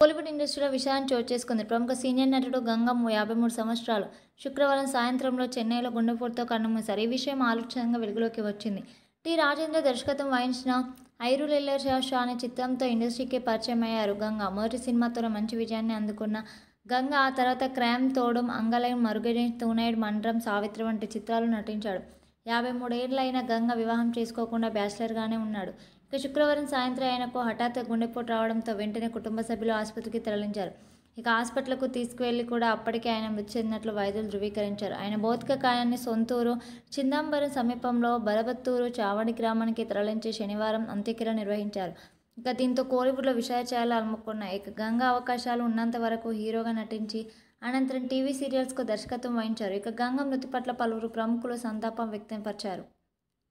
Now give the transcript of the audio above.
బాలీవుడ్ ఇండస్ట్రీలో విషయాన్ని చోటు చేసుకుంది ప్రముఖ సీనియర్ నటుడు గంగమ్మ యాభై మూడు సంవత్సరాలు శుక్రవారం సాయంత్రంలో చెన్నైలో గుండెపోటుతో కన్నుమూశారు ఈ విషయం ఆలోచనంగా వెలుగులోకి వచ్చింది టి రాజేంద్ర దర్శకత్వం వహించిన ఐరులెల్లర్ షా అనే చిత్రంతో ఇండస్ట్రీకి పరిచయం అయ్యారు గంగ మొదటి సినిమాతోనే మంచి విజయాన్ని అందుకున్న గంగ ఆ తర్వాత క్రామ్ తోడం అంగలైన్ మరుగజన్ తూనైడ్ మండ్రం సావిత్రి వంటి చిత్రాలు నటించాడు యాభై మూడేళ్లైన గంగ వివాహం చేసుకోకుండా బ్యాచిలర్గానే ఉన్నాడు ఇక శుక్రవారం సాయంత్రం ఆయనకు హఠాత్తు గుండెపోటు రావడంతో వెంటనే కుటుంబ సభ్యులు ఆసుపత్రికి తరలించారు ఇక హాస్పిటల్కు తీసుకువెళ్ళి కూడా అప్పటికే ఆయన మృతి చెందినట్లు వైద్యులు ధృవీకరించారు ఆయన భౌతిక కాయాన్ని సొంతూరు చిందాంబరం సమీపంలో బలబత్తూరు చావడి గ్రామానికి తరలించి శనివారం అంత్యక్రియ నిర్వహించారు ఇక దీంతో కోలీవుడ్లో విషయాచారాలు అలుముకున్నాయి ఇక గంగా అవకాశాలు ఉన్నంత వరకు హీరోగా నటించి అనంతరం టీవీ సీరియల్స్కు దర్శకత్వం వహించారు ఇక గంగ మృతి పట్ల పలువురు ప్రముఖులు సంతాపం వ్యక్తంపరిచారు